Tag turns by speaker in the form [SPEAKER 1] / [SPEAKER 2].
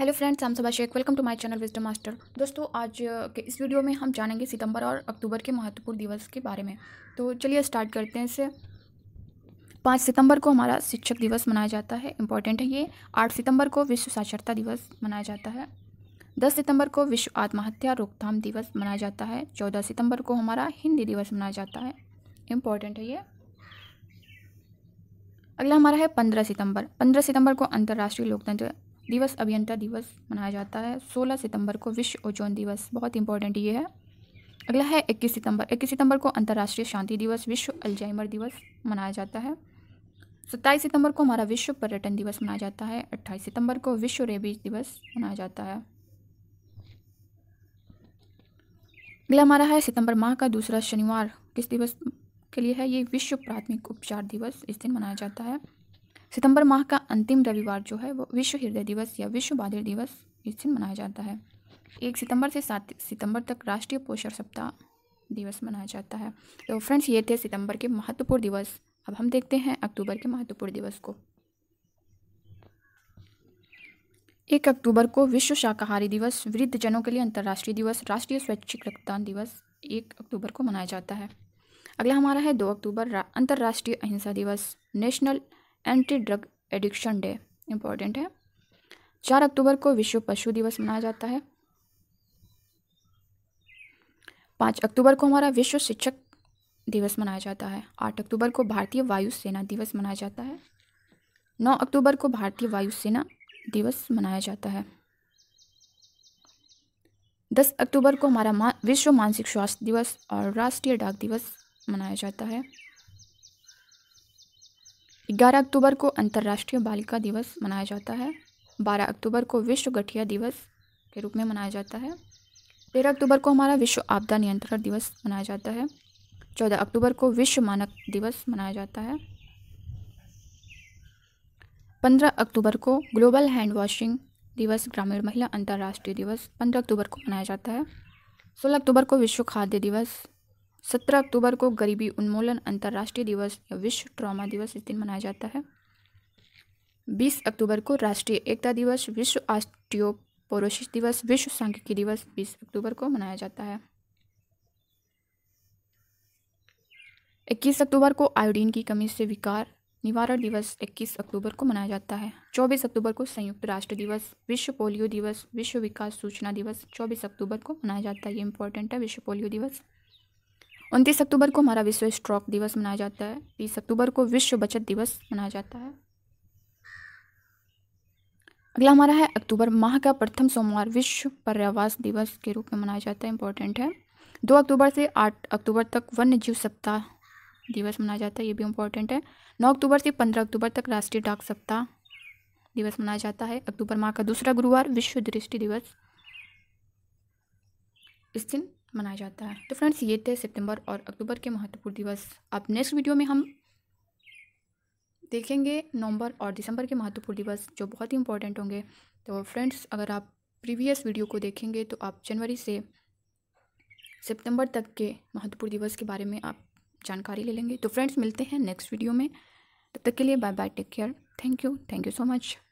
[SPEAKER 1] hello friends हम Saba Shaikh welcome to my channel wisdom master दोस्तों आज के इस वीडियो में हम जानेंगे सितंबर और अक्टूबर के महत्वपूर्ण दिवस के बारे में तो चलिए स्टार्ट करते हैं इसे पाँच सितंबर को हमारा शिक्षक दिवस मनाया जाता है इम्पॉर्टेंट है ये आठ सितंबर को विश्व साक्षरता दिवस मनाया जाता है दस सितंबर को विश्व आत्महत्या रोकथाम दिवस मनाया जाता है चौदह सितंबर को हमारा हिंदी दिवस मनाया जाता है इम्पॉर्टेंट है ये अगला हमारा है पंद्रह सितंबर पंद्रह सितंबर को अंतर्राष्ट्रीय लोकतंत्र दिवस अभियंता दिवस मनाया जाता है 16 सितंबर को विश्व ओजोन दिवस बहुत इंपॉर्टेंट ये है अगला है 21 सितंबर 21 सितंबर को अंतर्राष्ट्रीय शांति दिवस विश्व अल्जाइमर दिवस मनाया जाता है 27 सितंबर को हमारा विश्व पर्यटन दिवस मनाया जाता है 28 सितंबर को विश्व रेबीज दिवस मनाया जाता है अगला हमारा है सितंबर माह का दूसरा शनिवार किस दिवस के लिए है ये विश्व प्राथमिक उपचार दिवस इस दिन मनाया जाता है सितंबर माह का अंतिम रविवार जो है वो विश्व हृदय दिवस या विश्व बाधिर दिवस इस दिन मनाया जाता है एक सितंबर से सात सितंबर तक राष्ट्रीय पोषण सप्ताह दिवस मनाया जाता है तो फ्रेंड्स ये थे सितंबर के महत्वपूर्ण दिवस अब हम देखते हैं अक्टूबर के महत्वपूर्ण दिवस को एक अक्टूबर को विश्व शाकाहारी दिवस वृद्ध जनों के लिए अंतर्राष्ट्रीय दिवस राष्ट्रीय स्वैच्छिक रक्तदान दिवस एक अक्टूबर को मनाया जाता है अगला हमारा है दो अक्टूबर अंतर्राष्ट्रीय अहिंसा दिवस national anti drug addiction day important है चार अक्टूबर को विश्व पशु दिवस मनाया जाता है पाँच अक्टूबर को हमारा विश्व शिक्षक दिवस मनाया जाता है आठ अक्टूबर को भारतीय वायुसेना दिवस मनाया जाता है नौ अक्टूबर को भारतीय वायुसेना दिवस मनाया जाता है दस अक्टूबर को हमारा मा, विश्व मानसिक स्वास्थ्य दिवस और राष्ट्रीय डाक दिवस मनाया जाता है ग्यारह अक्टूबर को अंतर्राष्ट्रीय बालिका दिवस मनाया जाता है बारह अक्टूबर को विश्व गठिया दिवस के रूप में मनाया जाता है तेरह अक्टूबर को हमारा विश्व आपदा नियंत्रण दिवस मनाया जाता है चौदह अक्टूबर को विश्व मानक दिवस मनाया जाता है पंद्रह अक्टूबर को ग्लोबल हैंड वॉशिंग दिवस ग्रामीण महिला अंतर्राष्ट्रीय दिवस पंद्रह अक्टूबर को मनाया जाता है सोलह अक्टूबर को विश्व खाद्य दिवस सत्रह अक्टूबर को गरीबी उन्मूलन अंतर्राष्ट्रीय दिवस या विश्व ट्रॉमा दिवस इस दिन मनाया जाता है बीस अक्टूबर को राष्ट्रीय एकता दिवस विश्व आस्टियोपोरोसिस दिवस विश्व सांख्यिकी दिवस बीस अक्टूबर को मनाया जाता है इक्कीस अक्टूबर को आयोडीन की कमी से विकार निवारण दिवस 21 अक्टूबर को मनाया जाता है 24 अक्टूबर को संयुक्त राष्ट्र दिवस विश्व पोलियो दिवस विश्व विकास सूचना दिवस 24 अक्टूबर को मनाया जाता है ये इंपॉर्टेंट है विश्व पोलियो दिवस उनतीस अक्टूबर को हमारा विश्व स्ट्रोक दिवस मनाया जाता है तीस अक्टूबर को विश्व बचत दिवस मनाया जाता है अगला हमारा है अक्टूबर माह का प्रथम सोमवार विश्व पर्यावास दिवस के रूप में मनाया जाता है इंपॉर्टेंट है दो अक्टूबर से आठ अक्टूबर तक वन्य जीव सप्ताह दिवस मनाया जाता है ये भी इम्पोर्टेंट है नौ अक्टूबर से पंद्रह अक्टूबर तक राष्ट्रीय डाक सप्ताह दिवस मनाया जाता है अक्टूबर माह का दूसरा गुरुवार विश्व दृष्टि दिवस इस दिन मनाया जाता है तो फ्रेंड्स ये थे सितंबर और अक्टूबर के महत्वपूर्ण दिवस अब नेक्स्ट वीडियो में हम देखेंगे नवंबर और दिसंबर के महत्वपूर्ण दिवस जो बहुत ही इंपॉर्टेंट होंगे तो फ्रेंड्स अगर आप प्रीवियस वीडियो को देखेंगे तो आप जनवरी से सितंबर तक के महत्वपूर्ण दिवस के बारे में आप जानकारी ले लेंगे तो फ्रेंड्स मिलते हैं नेक्स्ट वीडियो में तब तक के लिए bye bye take care thank you thank you so much